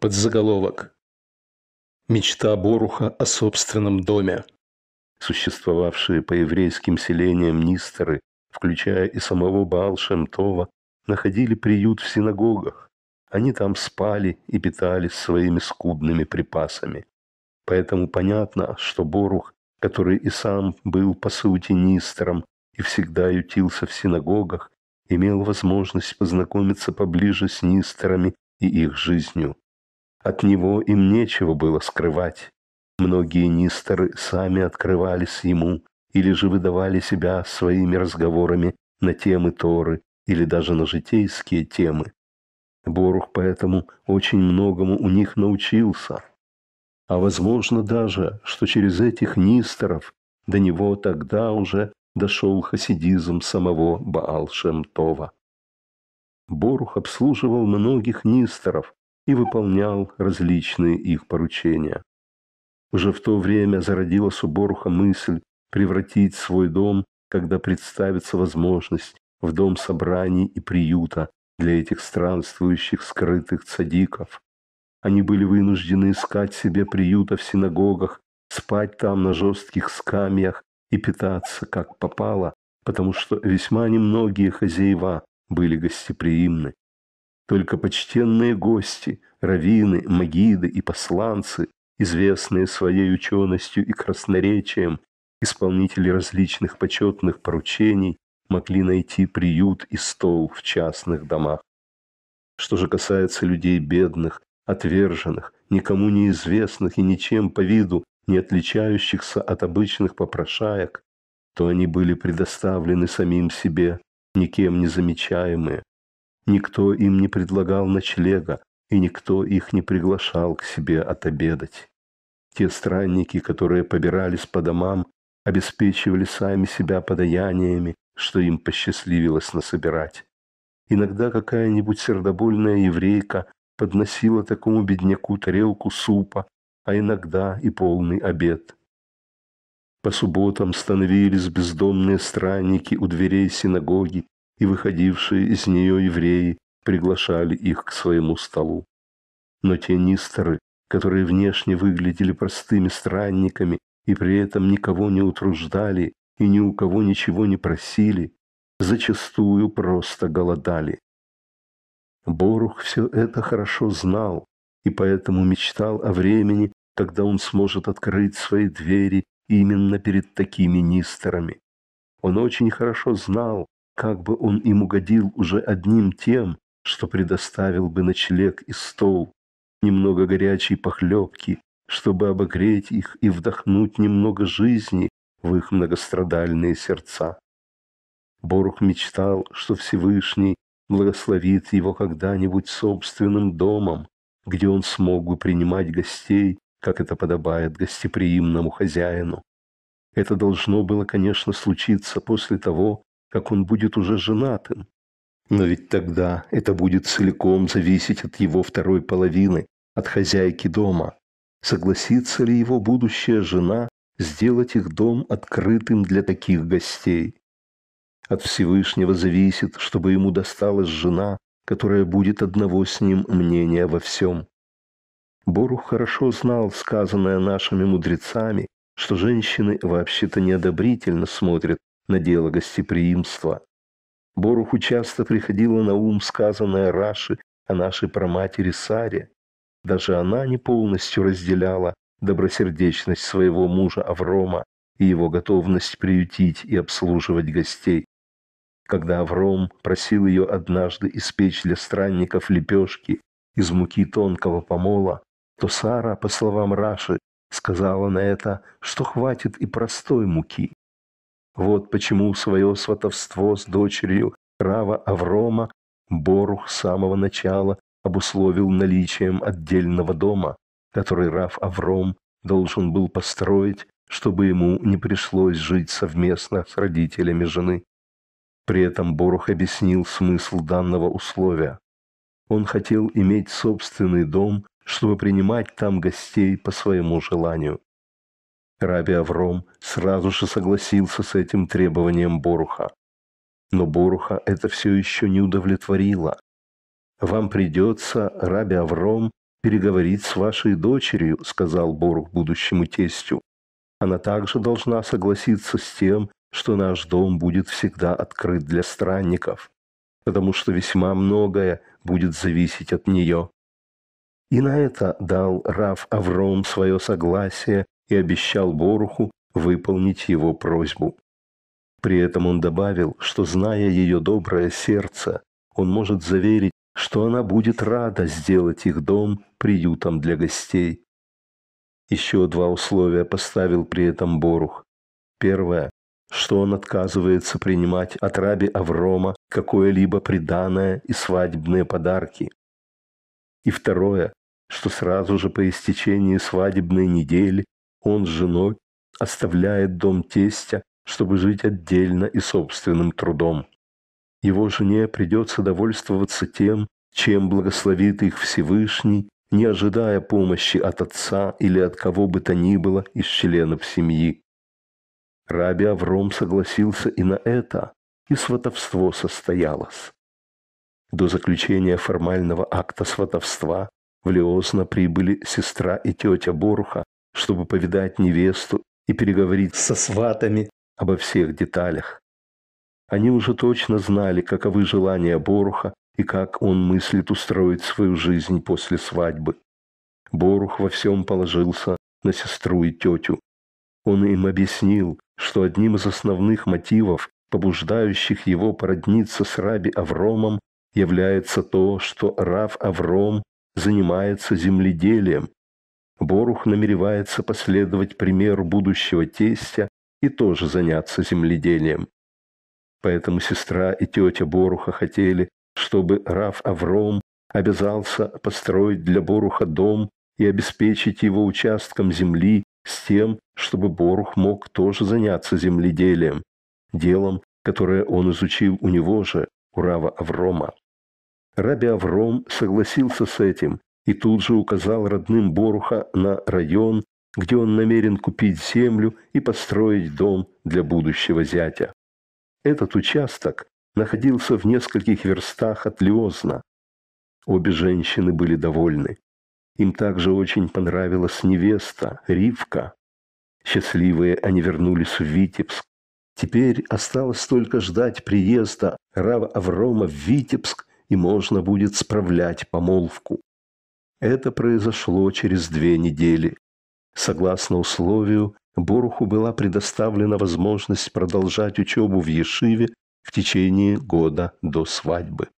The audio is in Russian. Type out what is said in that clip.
Подзаголовок. Мечта Боруха о собственном доме. Существовавшие по еврейским селениям нистеры, включая и самого Баал-Шемтова, находили приют в синагогах. Они там спали и питались своими скудными припасами. Поэтому понятно, что Борух, который и сам был по сути нистером и всегда ютился в синагогах, имел возможность познакомиться поближе с нистерами и их жизнью. От него им нечего было скрывать. Многие нистеры сами открывались ему или же выдавали себя своими разговорами на темы Торы или даже на житейские темы. Борух поэтому очень многому у них научился. А возможно даже, что через этих нистеров до него тогда уже дошел хасидизм самого Баал-Шем-Това. Борух обслуживал многих нистеров и выполнял различные их поручения. Уже в то время зародилась у Боруха мысль превратить свой дом, когда представится возможность, в дом собраний и приюта для этих странствующих скрытых цадиков. Они были вынуждены искать себе приюта в синагогах, спать там на жестких скамьях и питаться как попало, потому что весьма немногие хозяева были гостеприимны. Только почтенные гости, раввины, магиды и посланцы, известные своей ученостью и красноречием, исполнители различных почетных поручений, могли найти приют и стол в частных домах. Что же касается людей бедных, отверженных, никому неизвестных и ничем по виду не отличающихся от обычных попрошаек, то они были предоставлены самим себе, никем не замечаемые, Никто им не предлагал ночлега, и никто их не приглашал к себе отобедать. Те странники, которые побирались по домам, обеспечивали сами себя подаяниями, что им посчастливилось насобирать. Иногда какая-нибудь сердобольная еврейка подносила такому бедняку тарелку супа, а иногда и полный обед. По субботам становились бездомные странники у дверей синагоги и выходившие из нее евреи приглашали их к своему столу. Но те нисторы, которые внешне выглядели простыми странниками и при этом никого не утруждали и ни у кого ничего не просили, зачастую просто голодали. Борух все это хорошо знал и поэтому мечтал о времени, когда он сможет открыть свои двери именно перед такими нистерами. Он очень хорошо знал, как бы он им угодил уже одним тем, что предоставил бы ночлег и стол, немного горячей похлебки, чтобы обогреть их и вдохнуть немного жизни в их многострадальные сердца. Борух мечтал, что Всевышний благословит его когда-нибудь собственным домом, где он смог бы принимать гостей, как это подобает гостеприимному хозяину. Это должно было, конечно, случиться после того, как он будет уже женатым. Но ведь тогда это будет целиком зависеть от его второй половины, от хозяйки дома. Согласится ли его будущая жена сделать их дом открытым для таких гостей? От Всевышнего зависит, чтобы ему досталась жена, которая будет одного с ним мнения во всем. Борух хорошо знал сказанное нашими мудрецами, что женщины вообще-то неодобрительно смотрят надела гостеприимства. Боруху часто приходило на ум сказанное Раши о нашей праматери Саре. Даже она не полностью разделяла добросердечность своего мужа Аврома и его готовность приютить и обслуживать гостей. Когда Авром просил ее однажды испечь для странников лепешки из муки тонкого помола, то Сара, по словам Раши, сказала на это, что хватит и простой муки. Вот почему свое сватовство с дочерью Рава Аврома Борух с самого начала обусловил наличием отдельного дома, который Рав Авром должен был построить, чтобы ему не пришлось жить совместно с родителями жены. При этом Борух объяснил смысл данного условия. Он хотел иметь собственный дом, чтобы принимать там гостей по своему желанию. Раби Авром сразу же согласился с этим требованием Боруха. Но Боруха это все еще не удовлетворило. «Вам придется, Раби Авром, переговорить с вашей дочерью», — сказал Борух будущему тестю. «Она также должна согласиться с тем, что наш дом будет всегда открыт для странников, потому что весьма многое будет зависеть от нее». И на это дал Рав Авром свое согласие и обещал Боруху выполнить его просьбу. При этом он добавил, что, зная ее доброе сердце, он может заверить, что она будет рада сделать их дом приютом для гостей. Еще два условия поставил при этом Борух. Первое, что он отказывается принимать от раби Аврома какое-либо приданое и свадебные подарки. И второе, что сразу же по истечении свадебной недели он с женой оставляет дом тестя, чтобы жить отдельно и собственным трудом. Его жене придется довольствоваться тем, чем благословит их Всевышний, не ожидая помощи от отца или от кого бы то ни было из членов семьи. Раби Авром согласился и на это, и сватовство состоялось. До заключения формального акта сватовства в Леозна прибыли сестра и тетя Боруха чтобы повидать невесту и переговорить со сватами обо всех деталях. Они уже точно знали, каковы желания Боруха и как он мыслит устроить свою жизнь после свадьбы. Борух во всем положился на сестру и тетю. Он им объяснил, что одним из основных мотивов, побуждающих его породниться с Раби Авромом, является то, что Рав Авром занимается земледелием Борух намеревается последовать примеру будущего тестя и тоже заняться земледелием. Поэтому сестра и тетя Боруха хотели, чтобы Раф Авром обязался построить для Боруха дом и обеспечить его участком земли с тем, чтобы Борух мог тоже заняться земледелием, делом, которое он изучил у него же, у Рава Аврома. Раби Авром согласился с этим и тут же указал родным Боруха на район, где он намерен купить землю и построить дом для будущего зятя. Этот участок находился в нескольких верстах от Лиозна. Обе женщины были довольны. Им также очень понравилась невеста, Ривка. Счастливые они вернулись в Витебск. Теперь осталось только ждать приезда Рава Аврома в Витебск, и можно будет справлять помолвку. Это произошло через две недели. Согласно условию, Боруху была предоставлена возможность продолжать учебу в Ешиве в течение года до свадьбы.